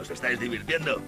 ¿Os estáis divirtiendo?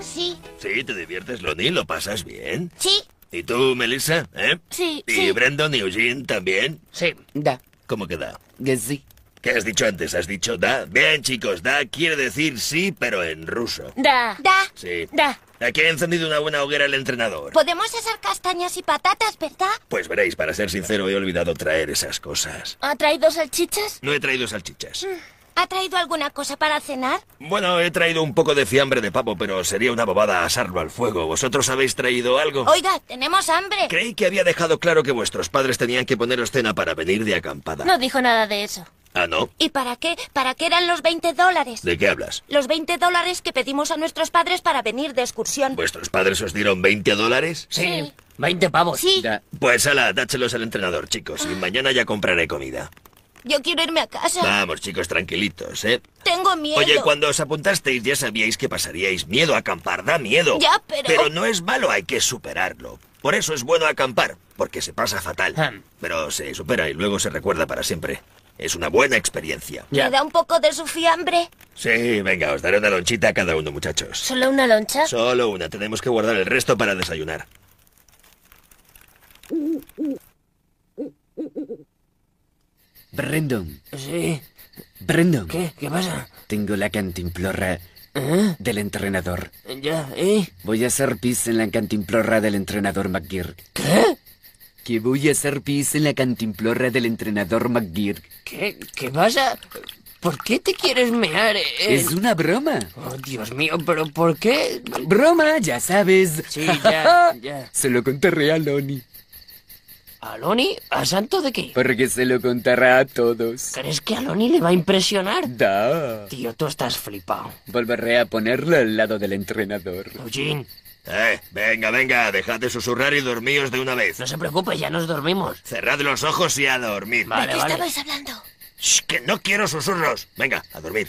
sí. ¿Sí? ¿Te diviertes, Lonnie? ¿Lo pasas bien? Sí. ¿Y tú, Melissa? ¿Eh? Sí. ¿Y Brandon y Eugene también? Sí. Da. ¿Cómo queda sí. ¿Qué has dicho antes? ¿Has dicho da? Bien, chicos, da quiere decir sí, pero en ruso. Da. Da. Sí. Da. Aquí ha encendido una buena hoguera el entrenador. Podemos hacer castañas y patatas, ¿verdad? Pues veréis, para ser sincero, he olvidado traer esas cosas. ¿Ha traído salchichas? No he traído salchichas. Mm. ¿Ha traído alguna cosa para cenar? Bueno, he traído un poco de fiambre de pavo, pero sería una bobada asarlo al fuego. ¿Vosotros habéis traído algo? Oiga, tenemos hambre. Creí que había dejado claro que vuestros padres tenían que poneros cena para venir de acampada. No dijo nada de eso. ¿Ah, no? ¿Y para qué? ¿Para qué eran los 20 dólares? ¿De qué hablas? Los 20 dólares que pedimos a nuestros padres para venir de excursión. ¿Vuestros padres os dieron 20 dólares? Sí. 20 pavos. Sí. Pues ala, dáchelos al entrenador, chicos, y mañana ya compraré comida. Yo quiero irme a casa. Vamos, chicos, tranquilitos, ¿eh? Tengo miedo. Oye, cuando os apuntasteis ya sabíais que pasaríais miedo. A acampar da miedo. Ya, pero... Pero no es malo, hay que superarlo. Por eso es bueno acampar, porque se pasa fatal. Ah. Pero se supera y luego se recuerda para siempre. Es una buena experiencia. ya da un poco de su fiambre? Sí, venga, os daré una lonchita a cada uno, muchachos. ¿Solo una loncha? Solo una. Tenemos que guardar el resto para desayunar. Brandon. Sí. Brandon. ¿Qué? ¿Qué pasa? Tengo la cantimplorra ¿Eh? del entrenador. Ya, ¿eh? Voy a hacer pis en la cantimplorra del entrenador McGear. ¿Qué? Que voy a hacer pis en la cantimplorra del entrenador McGear. ¿Qué? ¿Qué pasa? ¿Por qué te quieres mear? Eh? Es una broma. Oh, Dios mío, pero ¿por qué? Broma, ya sabes. Sí, ya, ya. Se lo conté real, Oni. Aloni, ¿A santo de qué? Porque se lo contará a todos. ¿Crees que a le va a impresionar? Da. Tío, tú estás flipado. Volveré a ponerlo al lado del entrenador. Eugene. Eh, venga, venga, dejad de susurrar y dormíos de una vez. No se preocupe, ya nos dormimos. Cerrad los ojos y a dormir. qué estabais hablando? Shh, que no quiero susurros. Venga, a dormir.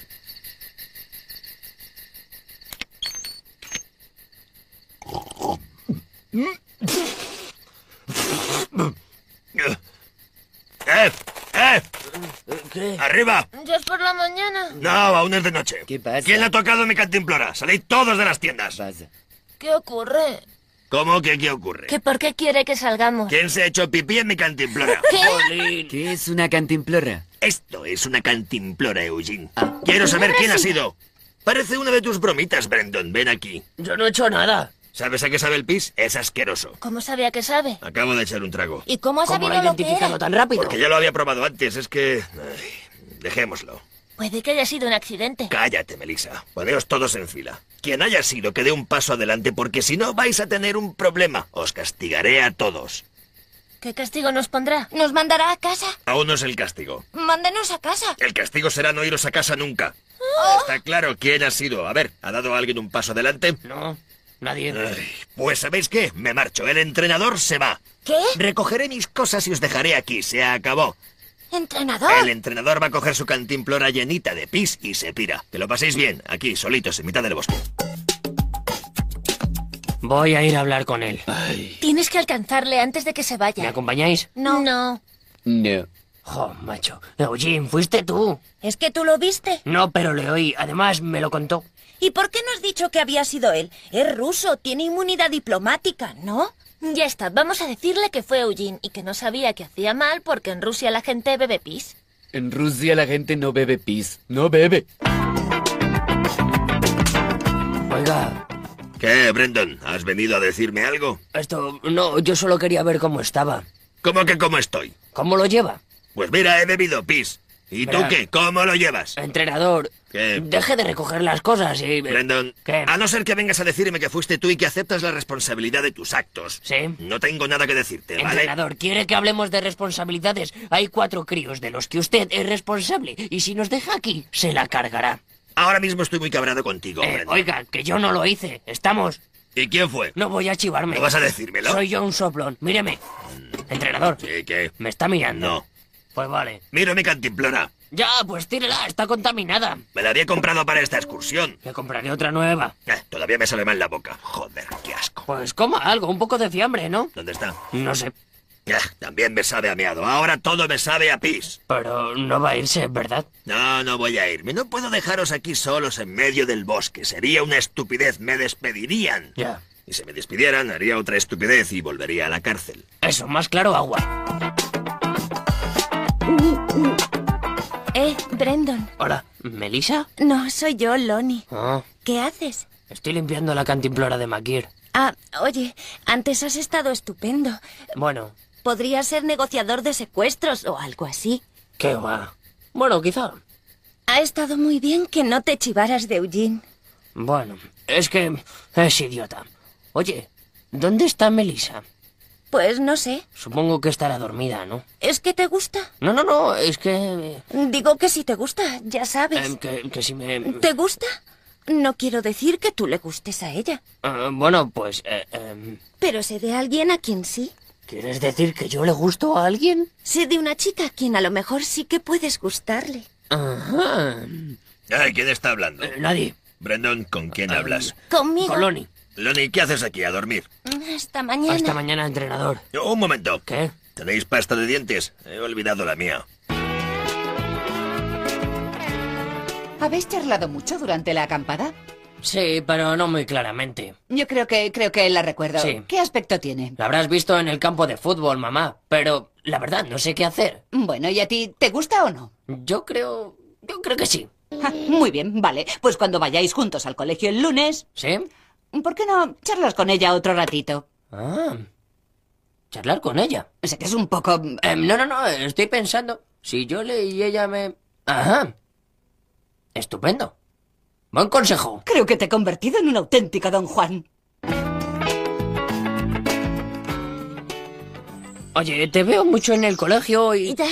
¡Eh! ¡Eh! ¿Qué? ¡Arriba! Ya es por la mañana. No, aún es de noche. ¿Qué pasa? ¿Quién ha tocado mi cantimplora? Salid todos de las tiendas. ¿Qué ocurre? ¿Cómo que qué ocurre? ¿Que por qué quiere que salgamos? ¿Quién se ha hecho pipí en mi cantimplora? ¿Qué? es una cantimplora? Esto es una cantimplora, Eugene. Ah. Quiero saber quién ha sido. Parece una de tus bromitas, Brandon. Ven aquí. Yo no he hecho nada. ¿Sabes a qué sabe el pis? Es asqueroso. ¿Cómo sabía a qué sabe? Acabo de echar un trago. ¿Y cómo ha sabido lo, ha identificado tan rápido? Porque ya lo había probado antes, es que... dejémoslo. Puede que haya sido un accidente. Cállate, Melissa. Poneos todos en fila. Quien haya sido, que dé un paso adelante, porque si no vais a tener un problema. Os castigaré a todos. ¿Qué castigo nos pondrá? ¿Nos mandará a casa? Aún no es el castigo. Mándenos a casa. El castigo será no iros a casa nunca. Ah. Está claro quién ha sido. A ver, ¿ha dado a alguien un paso adelante? No. Nadie. pues ¿sabéis qué? Me marcho. El entrenador se va. ¿Qué? Recogeré mis cosas y os dejaré aquí. Se acabó. ¿Entrenador? El entrenador va a coger su cantimplora llenita de pis y se pira. Que lo paséis bien, aquí, solitos, en mitad del bosque. Voy a ir a hablar con él. Tienes que alcanzarle antes de que se vaya. ¿Me acompañáis? No. No. No. Oh, macho. Eugene, fuiste tú. Es que tú lo viste. No, pero le oí. Además, me lo contó. ¿Y por qué no has dicho que había sido él? Es ruso, tiene inmunidad diplomática, ¿no? Ya está, vamos a decirle que fue Eugene y que no sabía que hacía mal porque en Rusia la gente bebe pis. En Rusia la gente no bebe pis, no bebe. Oiga. ¿Qué, Brendan? ¿Has venido a decirme algo? Esto, no, yo solo quería ver cómo estaba. ¿Cómo que cómo estoy? ¿Cómo lo lleva? Pues mira, he bebido pis. ¿Y tú qué? ¿Cómo lo llevas? Entrenador, ¿Qué? deje de recoger las cosas y... Brandon, ¿Qué? a no ser que vengas a decirme que fuiste tú y que aceptas la responsabilidad de tus actos. ¿Sí? No tengo nada que decirte, ¿vale? Entrenador, ¿quiere que hablemos de responsabilidades? Hay cuatro críos de los que usted es responsable y si nos deja aquí, se la cargará. Ahora mismo estoy muy cabrado contigo, eh, Oiga, que yo no lo hice. Estamos... ¿Y quién fue? No voy a chivarme. ¿No vas a decírmelo? Soy yo un soplón. Míreme. Mm. Entrenador. ¿Qué, qué? Me está mirando. No. Pues vale. Miro mi cantimplora. Ya, pues tírela, está contaminada. Me la había comprado para esta excursión. Me compraré otra nueva. todavía me sale mal la boca. Joder, qué asco. Pues coma algo, un poco de fiambre, ¿no? ¿Dónde está? No sé. también me sabe a meado. Ahora todo me sabe a pis. Pero no va a irse, ¿verdad? No, no voy a irme. No puedo dejaros aquí solos en medio del bosque. Sería una estupidez. Me despedirían. Ya. Y si me despidieran, haría otra estupidez y volvería a la cárcel. Eso, más claro, agua. Eh, Brendan Hola, ¿Melissa? No, soy yo, Lonnie. Ah. ¿Qué haces? Estoy limpiando la cantimplora de maguire Ah, oye, antes has estado estupendo. Bueno. Podría ser negociador de secuestros o algo así. Qué va. Bueno, quizá. Ha estado muy bien que no te chivaras de Eugene. Bueno, es que es idiota. Oye, ¿dónde está Melissa? Pues no sé. Supongo que estará dormida, ¿no? ¿Es que te gusta? No, no, no, es que... Digo que si te gusta, ya sabes. Em, que, si me... ¿Te gusta? No quiero decir que tú le gustes a ella. Ah, bueno, pues... Eh, em. Pero sé de alguien a quien sí. ¿Quieres decir que yo le gusto a alguien? Sé de una chica a quien a lo mejor sí que puedes gustarle. Ajá. ¿quién está hablando? Eh, nadie. Brandon, ¿con quién hablas? Conmigo. Con Loni, ¿qué haces aquí? A dormir. Hasta mañana. Hasta mañana, entrenador. Oh, un momento. ¿Qué? ¿Tenéis pasta de dientes? He olvidado la mía. ¿Habéis charlado mucho durante la acampada? Sí, pero no muy claramente. Yo creo que creo que la recuerdo. Sí. ¿Qué aspecto tiene? La habrás visto en el campo de fútbol, mamá, pero la verdad no sé qué hacer. Bueno, ¿y a ti te gusta o no? Yo creo yo creo que sí. Ah, muy bien, vale. Pues cuando vayáis juntos al colegio el lunes. ¿Sí? ¿Por qué no charlas con ella otro ratito? Ah. ¿Charlar con ella? Sé que es un poco... Em, no, no, no, estoy pensando. Si yo le y ella me... Ajá. Estupendo. Buen consejo. Creo que te he convertido en un auténtico don Juan. Oye, te veo mucho en el colegio y... ¿Ya?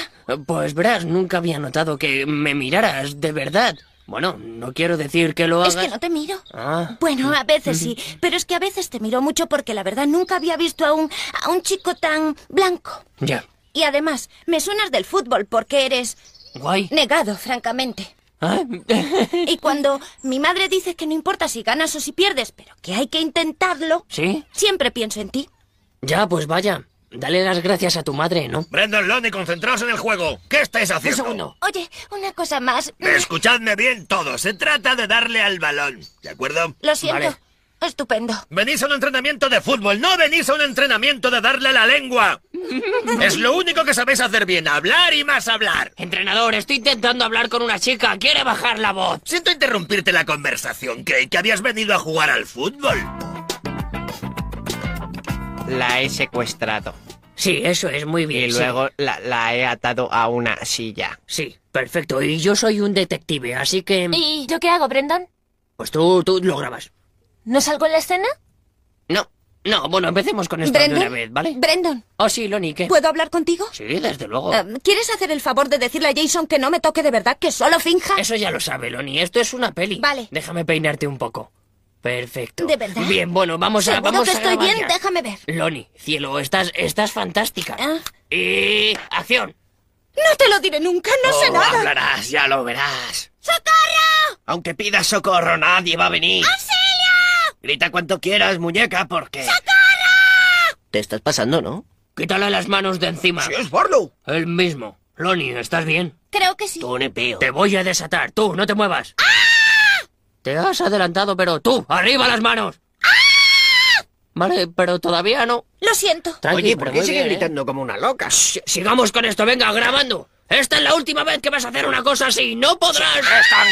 Pues verás, nunca había notado que me miraras, de verdad. Bueno, no quiero decir que lo hagas... Es que no te miro. Ah. Bueno, a veces sí, pero es que a veces te miro mucho porque la verdad nunca había visto a un, a un chico tan blanco. Ya. Y además, me suenas del fútbol porque eres... Guay. Negado, francamente. ¿Ah? y cuando mi madre dice que no importa si ganas o si pierdes, pero que hay que intentarlo... ¿Sí? Siempre pienso en ti. Ya, pues vaya. Dale las gracias a tu madre, ¿no? Brandon Lonnie, concentraos en el juego. ¿Qué estáis haciendo? Un segundo. Oye, una cosa más. Escuchadme bien todo. Se trata de darle al balón, ¿de acuerdo? Lo siento. Estupendo. Venís a un entrenamiento de fútbol, no venís a un entrenamiento de darle la lengua. es lo único que sabéis hacer bien, hablar y más hablar. Entrenador, estoy intentando hablar con una chica, quiere bajar la voz. Siento interrumpirte la conversación, creí que habías venido a jugar al fútbol la he secuestrado. Sí, eso es muy bien. Y luego la, he atado a una silla. Sí, perfecto. Y yo soy un detective, así que... ¿Y yo qué hago, Brendan? Pues tú, tú lo grabas. ¿No salgo en la escena? No. No, bueno, empecemos con esto de una vez, ¿vale? Brendan. Oh, sí, Lonnie, ¿qué? ¿Puedo hablar contigo? Sí, desde luego. Ah, ¿Quieres hacer el favor de decirle a Jason que no me toque de verdad, que solo finja? Eso ya lo sabe, Lonnie. Esto es una peli. Vale. Déjame peinarte un poco. Perfecto. ¿De verdad? Bien, bueno, vamos a... Vamos que estoy bien, déjame ver. Loni, cielo, estás, estás fantástica. Ah. Y... ¡Acción! No te lo diré nunca, no sé oh, nada. hablarás, ya lo verás. ¡Socorro! Aunque pidas socorro, nadie va a venir. ¡Auxilio! Grita cuanto quieras, muñeca, porque... ¡Socorro! Te estás pasando, ¿no? Quítale las manos de encima. ¡Sí es Barlow! El mismo. Loni, ¿estás bien? Creo que sí. Tú, peo. Te voy a desatar. Tú, no te muevas. ¡Ah! Te has adelantado, pero tú, arriba las manos. ¡Ah! Vale, pero todavía no. Lo siento. Oye, ¿por qué sigue ¿eh? gritando como una loca? sigamos con esto, venga, grabando. Esta es la última vez que vas a hacer una cosa así. No podrás. Están...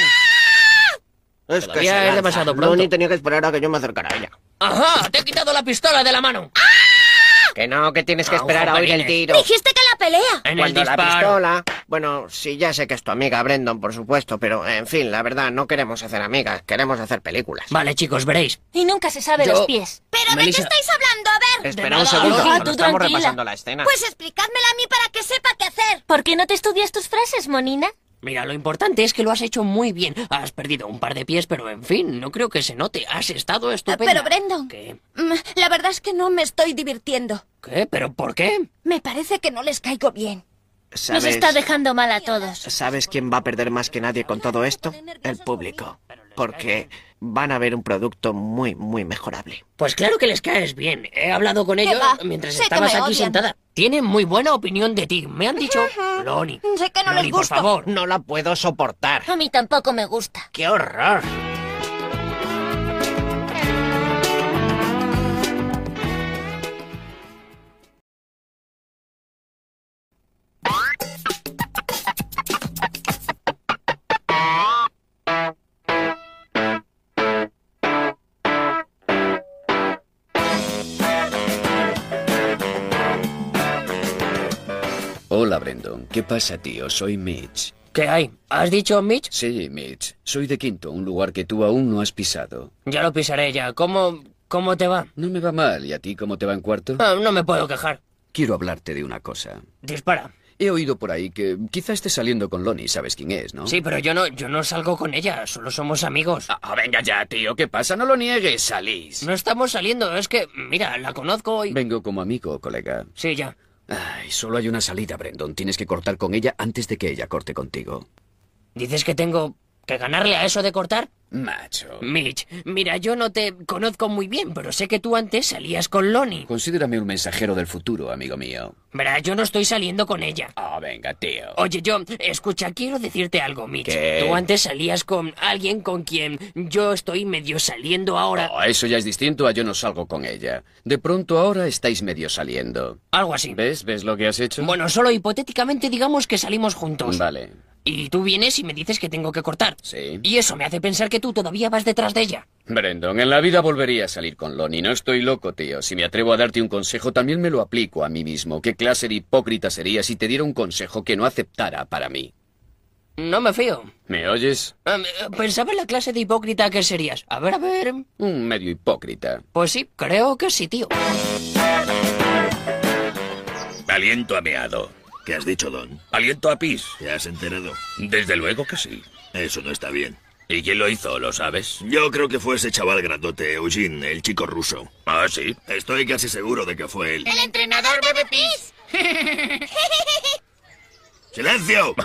Es es demasiado pronto. No, tenía que esperar a que yo me acercara a ella. Ajá, te he quitado la pistola de la mano. ¡Ah! Que no, que tienes que esperar a oír el tiro. Dijiste que la pelea. En el disparo. la pistola. Bueno, sí, ya sé que es tu amiga Brendan, por supuesto, pero en fin, la verdad, no queremos hacer amigas, queremos hacer películas. Vale, chicos, veréis. Y nunca se sabe los pies. ¿Pero de qué estáis hablando? A ver. Espera un segundo, ah, tú estamos repasando la escena. Pues explicádmela a mí para que sepa qué hacer. ¿Por qué no te estudias tus frases, Monina? Mira, lo importante es que lo has hecho muy bien. Has perdido un par de pies, pero en fin, no creo que se note. Has estado ah, estupendo. Pero Brendan, ¿Qué? Mm, la verdad es que no me estoy divirtiendo. ¿Qué? ¿Pero por qué? Me parece que no les caigo bien. Nos está dejando mal a todos. ¿Sabes quién va a perder más que nadie con todo esto? El público. Porque van a ver un producto muy, muy mejorable. Pues claro que les caes bien. He hablado con ellos mientras estabas aquí sentada. Tienen muy buena opinión de ti. Me han dicho... Loni. Sé que no Loni, gusta. por favor, no la puedo soportar. A mí tampoco me gusta. ¡Qué horror! ¿Qué pasa, tío? Soy Mitch. ¿Qué hay? ¿Has dicho Mitch? Sí, Mitch. Soy de Quinto, un lugar que tú aún no has pisado. Ya lo pisaré ya. ¿Cómo, cómo te va? No me va mal. ¿Y a ti cómo te va en cuarto? Ah, no me puedo quejar. Quiero hablarte de una cosa. Dispara. He oído por ahí que quizá esté saliendo con Lonnie, sabes quién es, ¿no? Sí, pero yo no, yo no salgo con ella, solo somos amigos. Ah, ah, venga ya, tío, ¿qué pasa? No lo niegues, salís. No estamos saliendo, es que, mira, la conozco y... Vengo como amigo, colega. Sí, ya. Ay, solo hay una salida, Brendan. Tienes que cortar con ella antes de que ella corte contigo. ¿Dices que tengo que ganarle a eso de cortar? Macho. Mitch, mira, yo no te conozco muy bien, pero sé que tú antes salías con Lonnie. Considérame un mensajero del futuro, amigo mío. Verá, yo no estoy saliendo con ella. Oh, venga, tío. Oye, yo, escucha, quiero decirte algo, Mitch. Tú antes salías con alguien con quien yo estoy medio saliendo ahora. Oh, eso ya es distinto a yo no salgo con ella. De pronto ahora estáis medio saliendo. Algo así. ¿Ves? ¿Ves lo que has hecho? Bueno, solo hipotéticamente digamos que salimos juntos. Vale. Y tú vienes y me dices que tengo que cortar. Sí. Y eso me hace pensar que tú todavía vas detrás de ella. Brendon, en la vida volvería a salir con Lonnie. No estoy loco, tío. Si me atrevo a darte un consejo, también me lo aplico a mí mismo. ¿Qué clase de hipócrita sería si te diera un consejo que no aceptara para mí? No me fío. ¿Me oyes? Em, eh, pensaba en la clase de hipócrita que serías. A ver, a ver. Un medio hipócrita. Pues sí, creo que sí, tío. Aliento ameado. ¿Qué has dicho, Don? Aliento a pis. ¿Te has enterado? Desde luego que sí. Eso no está bien. ¿Y quién lo hizo, lo sabes? Yo creo que fue ese chaval grandote, Eugene, el chico ruso. Ah, sí. Estoy casi seguro de que fue él. ¡El entrenador bebe pis! ¡Silencio!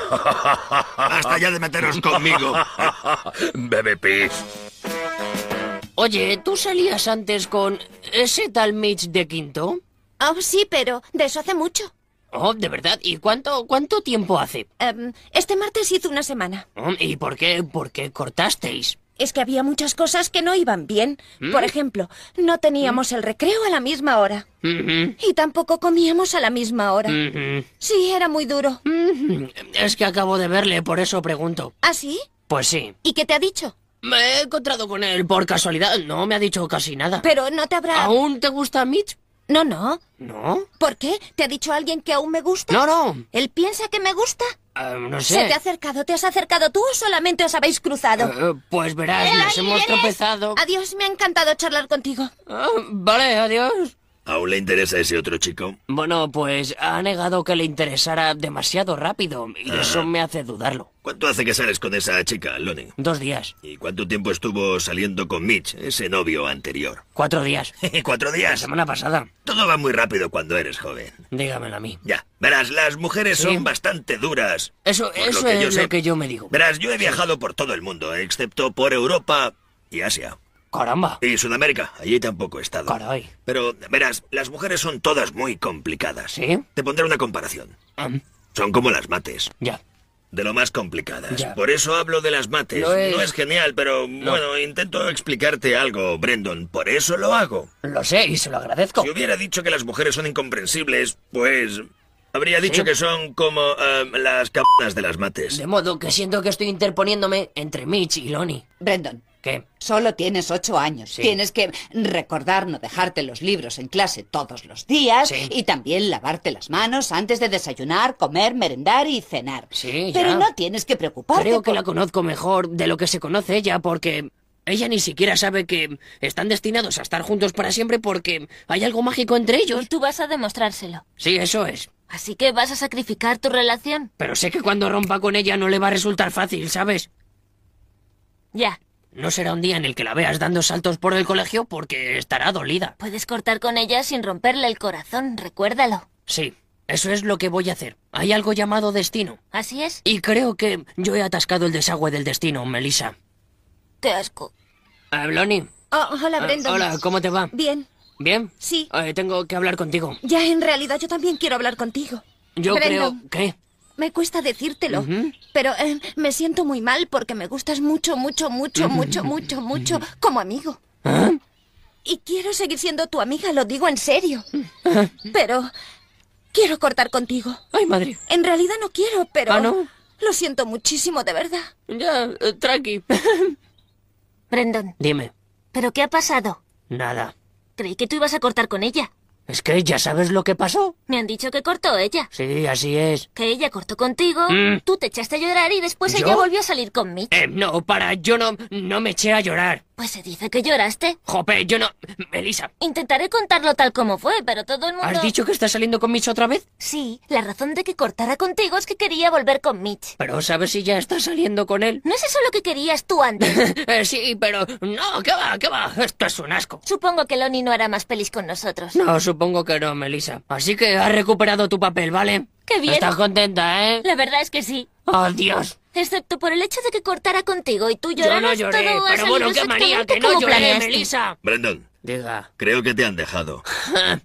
¡Hasta ya de meteros conmigo! bebe pis. Oye, ¿tú salías antes con ese tal Mitch de Quinto? Ah, sí, pero de eso hace mucho. Oh, ¿de verdad? ¿Y cuánto, cuánto tiempo hace? Em, este martes hizo una semana. Oh, ¿Y por qué, por qué cortasteis? Es que había muchas cosas que no iban bien. ¿Mm? Por ejemplo, no teníamos ¿Mm? el recreo a la misma hora. Mm-hmm. Y tampoco comíamos a la misma hora. Mm-hmm. Sí, era muy duro. Mm-hmm. Es que acabo de verle, por eso pregunto. ¿Ah, sí? Pues sí. ¿Y qué te ha dicho? Me he encontrado con él por casualidad. No me ha dicho casi nada. Pero no te habrá... ¿Aún te gusta Mitch? No, no. ¿No? ¿Por qué? ¿Te ha dicho alguien que aún me gusta? No, no. ¿Él piensa que me gusta? Ah, no sé. ¿Se te ha acercado? ¿Te has acercado tú o solamente os habéis cruzado? Eh, pues verás, eh, nos hemos tropezado. Adiós, me ha encantado charlar contigo. Ah, vale, adiós. ¿Aún le interesa ese otro chico? Bueno, pues ha negado que le interesara demasiado rápido y eso me hace dudarlo. ¿Cuánto hace que sales con esa chica, Lonnie? Dos días. ¿Y cuánto tiempo estuvo saliendo con Mitch, ese novio anterior? Cuatro días. ¿Cuatro días? La semana pasada. Todo va muy rápido cuando eres joven. Dígamelo a mí. Ya. Verás, las mujeres son bastante duras. Eso, es lo que yo me digo. Verás, yo he viajado por todo el mundo, excepto por Europa y Asia. Caramba. Y Sudamérica, allí tampoco he estado. Pero, verás, las mujeres son todas muy complicadas. ¿Sí? Te pondré una comparación. Son como las mates. Ya. De lo más complicadas. Por eso hablo de las mates. No es, genial, pero bueno, intento explicarte algo, Brendan. Por eso lo hago. Lo sé y se lo agradezco. Si hubiera dicho que las mujeres son incomprensibles, pues Habría dicho que son como eh, las capas de las mates. De modo que siento que estoy interponiéndome entre Mitch y Lonnie. Brendan, ¿Qué? Solo tienes ocho años. Tienes que recordar no dejarte los libros en clase todos los días y también lavarte las manos antes de desayunar, comer, merendar y cenar. Sí, ya. Pero no tienes que preocuparte. Creo que la conozco mejor de lo que se conoce ella porque ella ni siquiera sabe que están destinados a estar juntos para siempre porque hay algo mágico entre ellos. Y tú vas a demostrárselo. Sí, eso es. Así que vas a sacrificar tu relación. Pero sé que cuando rompa con ella no le va a resultar fácil, ¿sabes? Ya. No será un día en el que la veas dando saltos por el colegio porque estará dolida. Puedes cortar con ella sin romperle el corazón, recuérdalo. Sí, eso es lo que voy a hacer. Hay algo llamado destino. Así es. Y creo que yo he atascado el desagüe del destino, Melissa. Qué asco. Ah, oh, hola, ah, Brenda. hola, ¿cómo te va? Bien. ¿Bien? Sí. Eh, tengo que hablar contigo. Ya, en realidad yo también quiero hablar contigo. Yo creo que me cuesta decírtelo. Pero eh, me siento muy mal porque me gustas mucho, mucho, mucho, mucho, mucho, mucho como amigo. ¿Ah? Y quiero seguir siendo tu amiga, lo digo en serio. ¿Ah? Pero quiero cortar contigo. Ay, madre. En realidad no quiero, pero... ¿Ah, no? Lo siento muchísimo, de verdad. Ya, eh, tranqui. Brendan. Dime. ¿Pero qué ha pasado? Nada. Creí que tú ibas a cortar con ella. Es que ya sabes lo que pasó. Me han dicho que cortó ella. Sí, así es. Que ella cortó contigo, mm. tú te echaste a llorar y después ella volvió a salir conmigo. Eh, no, para, yo no me eché a llorar. Pues se dice que lloraste. Jope, yo no. Elisa. Intentaré contarlo tal como fue, pero todo el mundo. ¿Has dicho que estás saliendo con Mitch otra vez? Sí, la razón de que cortara contigo es que quería volver con Mitch. Pero ¿sabes si ya estás saliendo con él? ¿No es eso lo que querías tú antes? Eh, sí, pero. No, ¿qué va? ¿Qué va? Esto es un asco. Supongo que Lonnie no hará más pelis con nosotros. No, supongo que no, Melissa. Así que has recuperado tu papel, ¿vale? ¡Qué bien! Estás contenta, ¿eh? La verdad es que sí. ¡Oh, Dios! Excepto por el hecho de que cortara contigo y tú lloraras Yo no pero bueno, que María, que no lloré, Melissa. Brandon. Diga. Creo que te han dejado.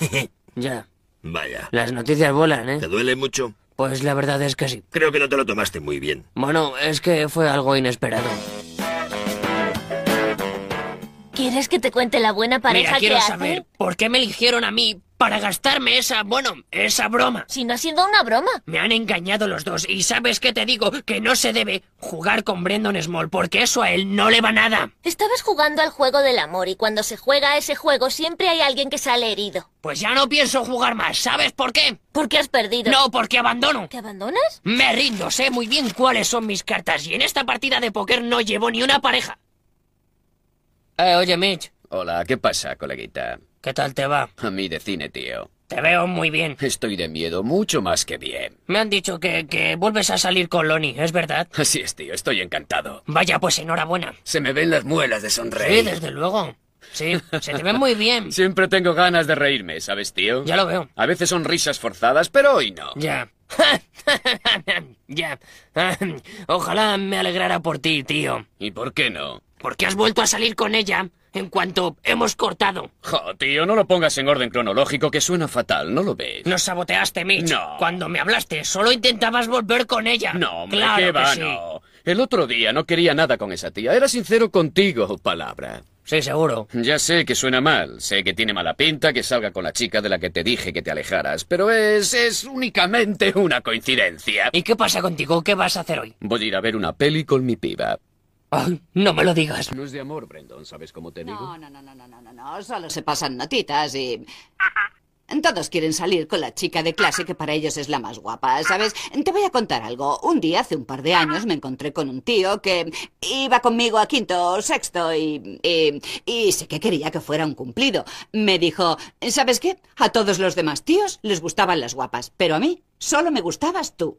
ya. Vaya. Las noticias volan, ¿eh? ¿Te duele mucho? Pues la verdad es que sí. Creo que no te lo tomaste muy bien. Bueno, es que fue algo inesperado. ¿Quieres que te cuente la buena pareja Mira, que quiero saber por qué me eligieron a mí para gastarme esa, bueno, esa broma. Si no ha sido una broma. Me han engañado los dos y sabes que te digo, que no se debe jugar con Brendan Small porque eso a él no le va nada. Estabas jugando al juego del amor y cuando se juega a ese juego siempre hay alguien que sale herido. Pues ya no pienso jugar más, ¿sabes por qué? Porque has perdido. No, porque abandono. ¿Te abandonas? Me rindo, sé muy bien cuáles son mis cartas y en esta partida de póker no llevo ni una pareja. Eh, oye, Mitch. Hola, ¿qué pasa, coleguita? ¿Qué tal te va? A mí de cine, tío. Te veo muy bien. Estoy de miedo, mucho más que bien. Me han dicho que, que vuelves a salir con Lonnie, ¿es verdad? Así es, tío, estoy encantado. Vaya, pues enhorabuena. Se me ven las muelas de sonreír. Sí, desde luego. Sí, se te ve muy bien. Siempre tengo ganas de reírme, ¿sabes, tío? Ya lo veo. A veces son risas forzadas, pero hoy no. Ya. ya. Ojalá me alegrara por ti, tío. ¿Y por qué no? ¿Por qué has vuelto a salir con ella en cuanto hemos cortado? Jo, tío, no lo pongas en orden cronológico que suena fatal, ¿no lo ves? No saboteaste, Mitch. No. Cuando me hablaste, solo intentabas volver con ella. No, claro El otro día no quería nada con esa tía. Era sincero contigo, palabra. Sí, seguro. Ya sé que suena mal, sé que tiene mala pinta que salga con la chica de la que te dije que te alejaras, pero es... es únicamente una coincidencia. ¿Y qué pasa contigo? ¿Qué vas a hacer hoy? Voy a ir a ver una peli con mi piba. Oh, no me lo digas. No es de amor, Brendan, ¿sabes cómo te digo? No, no, no, no, no, no, no, solo se pasan notitas y... Todos quieren salir con la chica de clase que para ellos es la más guapa, ¿sabes? Te voy a contar algo. Un día, hace un par de años, me encontré con un tío que iba conmigo a quinto o sexto y, y, y, sé que quería que fuera un cumplido. Me dijo, ¿sabes qué? A todos los demás tíos les gustaban las guapas, pero a mí solo me gustabas tú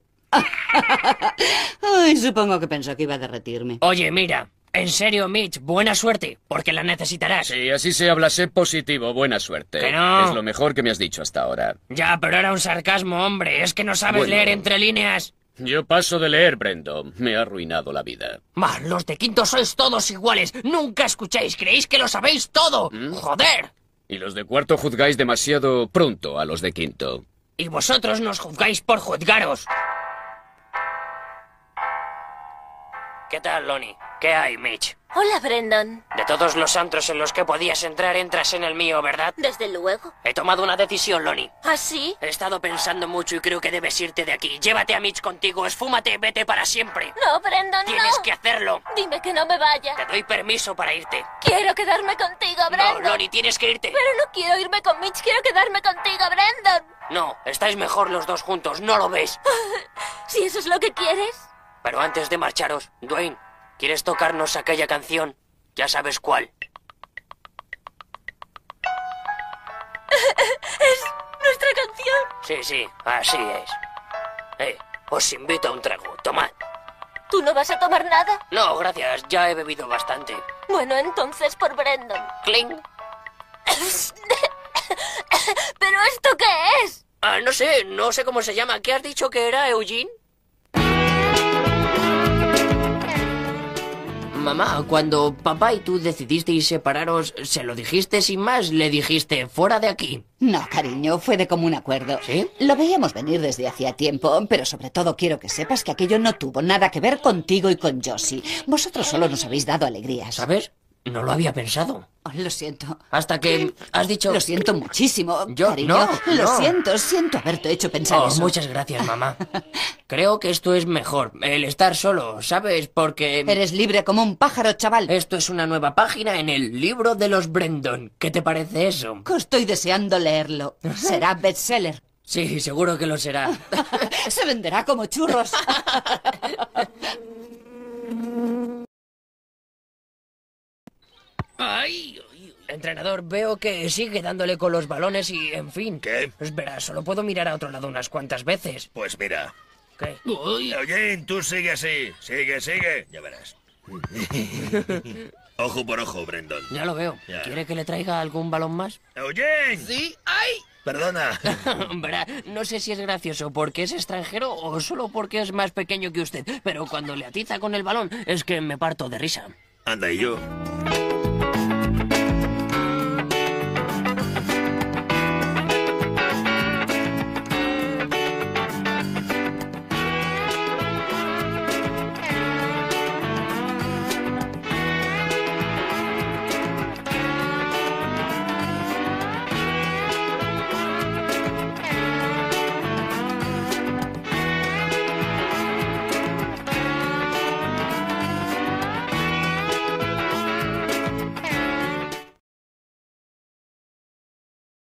supongo que pensó que iba a derretirme. Oye, mira, en serio, Mitch, buena suerte, porque la necesitarás. Sí, así se habla, sé positivo, buena suerte. no. Es lo mejor que me has dicho hasta ahora. Ya, pero era un sarcasmo, hombre. Es que no sabes leer entre líneas. Yo paso de leer, Brendo. Me ha arruinado la vida. Más, los de quinto sois todos iguales. Nunca escucháis, creéis que lo sabéis todo. ¿Mm? ¡Joder! Y los de cuarto juzgáis demasiado pronto a los de quinto. Y vosotros nos juzgáis por juzgaros. ¿Qué tal, Lonnie? ¿Qué hay, Mitch? Hola, Brendan. De todos los antros en los que podías entrar, entras en el mío, ¿verdad? Desde luego. He tomado una decisión, Lonnie. ¿Ah, sí? He estado pensando mucho y creo que debes irte de aquí. Llévate a Mitch contigo, esfúmate y vete para siempre. No, Brendan, Tienes que hacerlo. Dime que no me vaya. Te doy permiso para irte. Quiero quedarme contigo, Brendan. No, Lonnie, tienes que irte. Pero no quiero irme con Mitch, quiero quedarme contigo, Brendan. No, estáis mejor los dos juntos, ¿no lo ves? si eso es lo que quieres. Pero antes de marcharos, Dwayne, ¿quieres tocarnos aquella canción? Ya sabes cuál. es nuestra canción. Sí, sí, así es. Eh, os invito a un trago, tomad. ¿Tú no vas a tomar nada? No, gracias, ya he bebido bastante. Bueno, entonces por Brendan. Cling. ¿Pero esto qué es? Ah, no sé, no sé cómo se llama. ¿Qué has dicho que era, Eugene? mamá, cuando papá y tú decidisteis separaros, ¿se lo dijiste sin más? ¿Le dijiste fuera de aquí? No, cariño, fue de común acuerdo. ¿Sí? Lo veíamos venir desde hacía tiempo, pero sobre todo quiero que sepas que aquello no tuvo nada que ver contigo y con Josie. Vosotros solo nos habéis dado alegrías. ¿Sabes? No lo había pensado. Oh, lo siento. Hasta que has dicho... Lo siento muchísimo, Yo, cariño. No, lo siento, siento haberte hecho pensar oh, Muchas gracias, mamá. Creo que esto es mejor, el estar solo, ¿sabes? Porque... Eres libre como un pájaro, chaval. Esto es una nueva página en el libro de los Brendon. ¿Qué te parece eso? Estoy deseando leerlo. Será bestseller. Sí, seguro que lo será. Se venderá como churros. Ay, Entrenador, veo que sigue dándole con los balones y, en fin. ¿Qué? Espera, solo puedo mirar a otro lado unas cuantas veces. Pues mira. ¿Qué? Uy. Oye, tú sigue así. Sigue, sigue. Ya verás. ojo por ojo, Brendan. Ya lo veo. ¿Quiere que le traiga algún balón más? ¡Oye! ¿Sí? ¡Ay! Perdona. Verá, no sé si es gracioso porque es extranjero o solo porque es más pequeño que usted, pero cuando le atiza con el balón es que me parto de risa. Anda, y yo.